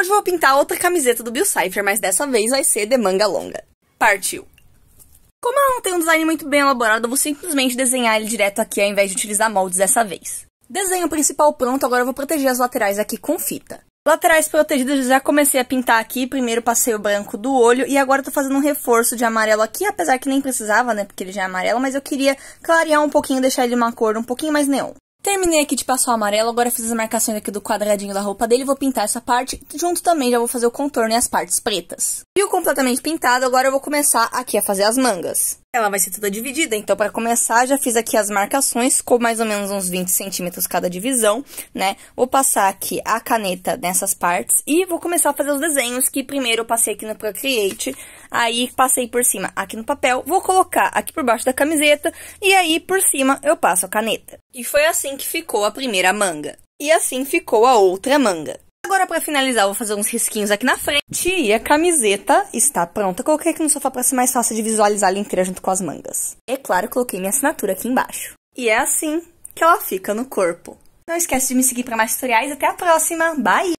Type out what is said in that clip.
Hoje vou pintar outra camiseta do Bill Cipher, mas dessa vez vai ser de manga longa. Partiu! Como ela não tem um design muito bem elaborado, eu vou simplesmente desenhar ele direto aqui ao invés de utilizar moldes dessa vez. Desenho principal pronto, agora eu vou proteger as laterais aqui com fita. Laterais protegidas já comecei a pintar aqui, primeiro passei o branco do olho e agora tô fazendo um reforço de amarelo aqui, apesar que nem precisava, né, porque ele já é amarelo, mas eu queria clarear um pouquinho, deixar ele uma cor um pouquinho mais neon. Terminei aqui de passar o amarelo, agora fiz as marcações aqui do quadradinho da roupa dele, vou pintar essa parte, junto também já vou fazer o contorno e as partes pretas. Viu completamente pintado, agora eu vou começar aqui a fazer as mangas. Ela vai ser toda dividida, então para começar já fiz aqui as marcações com mais ou menos uns 20 centímetros cada divisão, né? Vou passar aqui a caneta nessas partes e vou começar a fazer os desenhos que primeiro eu passei aqui no Procreate, aí passei por cima aqui no papel, vou colocar aqui por baixo da camiseta e aí por cima eu passo a caneta. E foi assim que ficou a primeira manga. E assim ficou a outra manga agora, para finalizar, vou fazer uns risquinhos aqui na frente. E a camiseta está pronta. Coloquei aqui no sofá para ser mais fácil de visualizar ela inteira junto com as mangas. É claro, coloquei minha assinatura aqui embaixo. E é assim que ela fica no corpo. Não esquece de me seguir para mais tutoriais. Até a próxima. Bye!